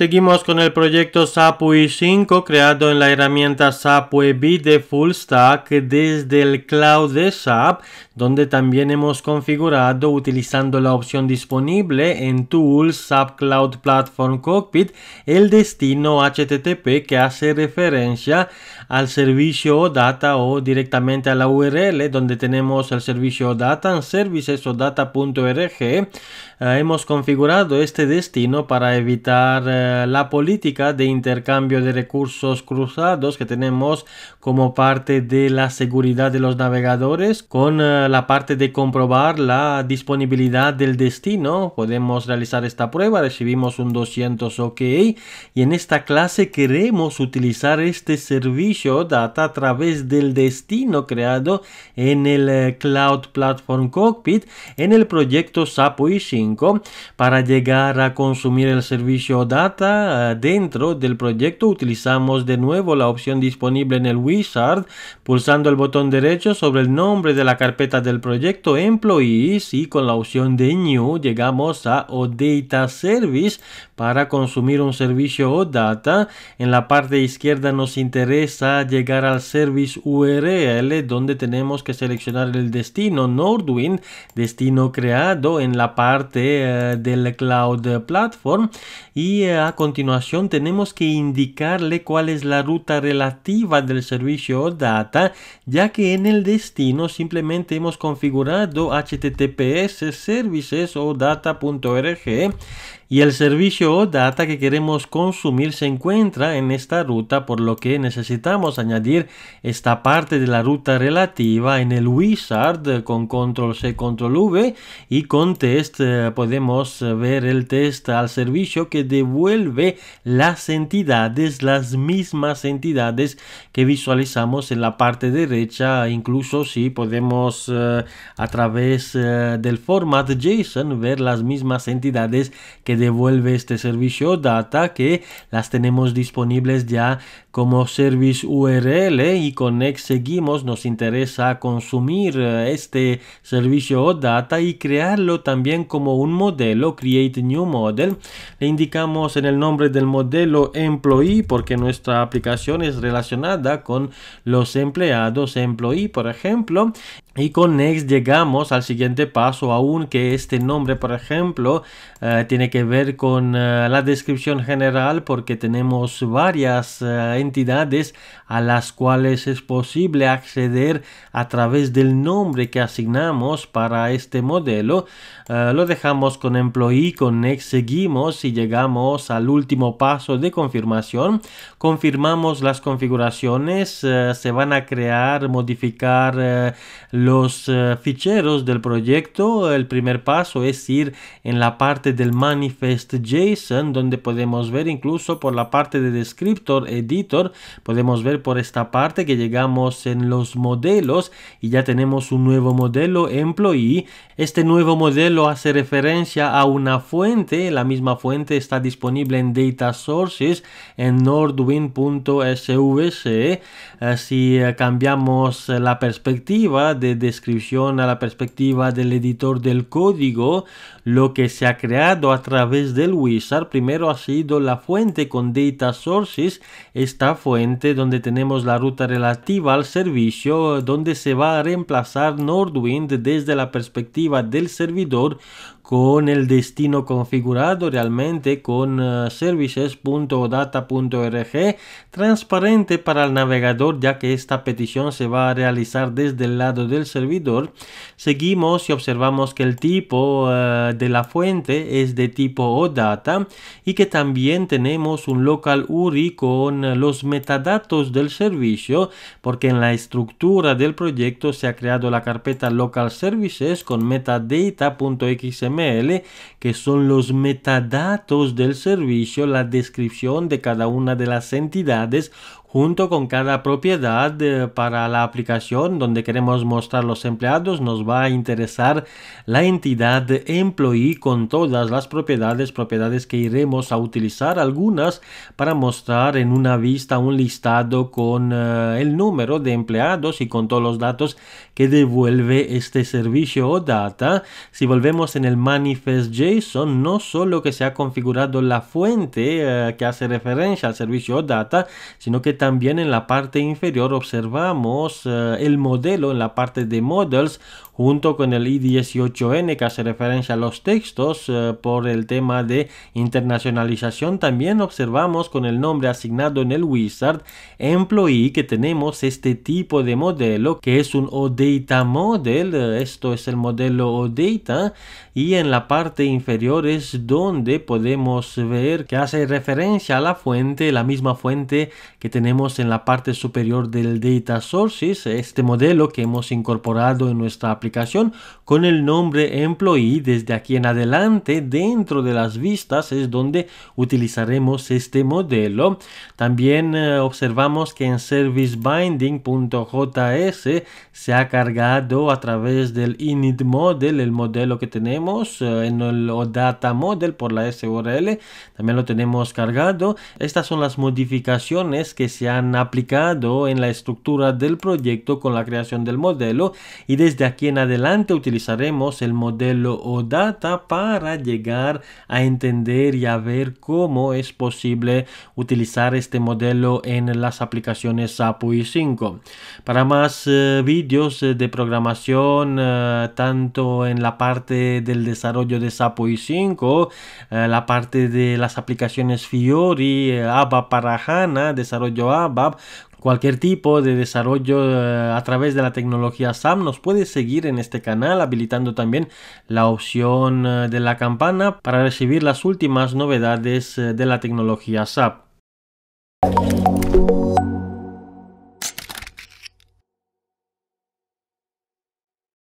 Seguimos con el proyecto Sapui 5 creado en la herramienta SAP B de Full Stack desde el cloud de SAP, donde también hemos configurado utilizando la opción disponible en Tools SAP Cloud Platform Cockpit el destino HTTP que hace referencia al servicio o data o directamente a la URL donde tenemos el servicio data and services o data.org. Eh, hemos configurado este destino para evitar eh, eh, la política de intercambio de recursos cruzados que tenemos como parte de la seguridad de los navegadores, con eh, la parte de comprobar la disponibilidad del destino. Podemos realizar esta prueba, recibimos un 200 OK y en esta clase queremos utilizar este servicio data a través del destino creado en el eh, Cloud Platform Cockpit en el proyecto SAPUI 5 para llegar a consumir el servicio data Ah, dentro del proyecto utilizamos de nuevo la opción disponible en el wizard pulsando el botón derecho sobre el nombre de la carpeta del proyecto employees y con la opción de new llegamos a OData service para consumir un servicio OData. En la parte izquierda nos interesa llegar al service URL donde tenemos que seleccionar el destino Nordwind, destino creado en la parte eh, del Cloud Platform y eh, a continuación tenemos que indicarle cuál es la ruta relativa del servicio data, ya que en el destino simplemente hemos configurado https services o y el servicio o data que queremos consumir se encuentra en esta ruta, por lo que necesitamos añadir esta parte de la ruta relativa en el wizard con control C, control V y con test eh, podemos ver el test al servicio que devuelve las entidades, las mismas entidades que visualizamos en la parte derecha, incluso si podemos eh, a través eh, del format JSON ver las mismas entidades que devuelve este servicio data que las tenemos disponibles ya como service URL y con next seguimos nos interesa consumir eh, este servicio o data y crearlo también como un modelo create new model le indicamos en el nombre del modelo employee porque nuestra aplicación es relacionada con los empleados employee, por ejemplo. Y con next llegamos al siguiente paso, aún que este nombre, por ejemplo, eh, tiene que ver con eh, la descripción general porque tenemos varias eh, entidades a las cuales es posible acceder a través del nombre que asignamos para este modelo. lo dejamos con employee, con next seguimos y llegamos al último paso de confirmación. Confirmamos las configuraciones, se van a crear, modificar los eh, ficheros del proyecto. El primer paso es ir en la parte del manifest JSON, donde podemos ver incluso por la parte de descriptor editor, podemos ver por esta parte que llegamos en los modelos y ya tenemos un nuevo modelo employee. Este nuevo modelo hace referencia a una fuente, la misma fuente está disponible en data sources en nordwin.svc. si eh, cambiamos la perspectiva de descripción a la perspectiva del editor del código, lo que se ha creado a través del wizard primero ha sido la fuente con data sources, esta fuente donde tenemos la ruta relativa al servicio, donde se va a reemplazar Nordwind desde la perspectiva del servidor con el destino configurado realmente con eh, services.odata.org transparente para el navegador ya que esta petición se va a realizar desde el lado del servidor seguimos y observamos que el tipo eh, de la fuente es de tipo OData y que también tenemos un local URI con eh, los metadatos del servicio porque en la estructura del proyecto se ha creado la carpeta local services con metadata.xml que son los metadatos del servicio, la descripción de cada una de las entidades, junto con cada propiedad eh, para la aplicación donde queremos mostrar los empleados nos va a interesar la entidad employee con todas las propiedades propiedades que iremos a utilizar algunas para mostrar en una vista un listado con eh, el número de empleados y con todos los datos que devuelve este servicio o data si volvemos en el manifest json no solo que se ha configurado la fuente eh, que hace referencia al servicio o data sino que también en la parte inferior observamos eh, el modelo en la parte de models junto con el I18N que hace referencia a los textos eh, por el tema de internacionalización, también observamos con el nombre asignado en el wizard employee que tenemos este tipo de modelo que es un OData model, esto es el modelo OData y en la parte inferior es donde podemos ver que hace referencia a la fuente, la misma fuente que tenemos en la parte superior del data sources, este modelo que hemos incorporado en nuestra aplicación aplicación con el nombre Employee. Desde aquí en adelante, dentro de las vistas es donde utilizaremos este modelo. También eh, observamos que en servicebinding.js se ha cargado a través del init model el modelo que tenemos eh, en el data model por la url También lo tenemos cargado. Estas son las modificaciones que se han aplicado en la estructura del proyecto con la creación del modelo y desde aquí en adelante utilizaremos el modelo OData para llegar a entender y a ver cómo es posible utilizar este modelo en las aplicaciones sapui 5. Para más eh, vídeos eh, de programación, eh, tanto en la parte del desarrollo de SAPUI 5, la parte de las aplicaciones Fiori, ABAP para HANA, desarrollo ABAP, Cualquier tipo de desarrollo eh, a través de la tecnología SAP nos puede seguir en este canal habilitando también la opción eh, de la campana para recibir las últimas novedades eh, de la tecnología SAP.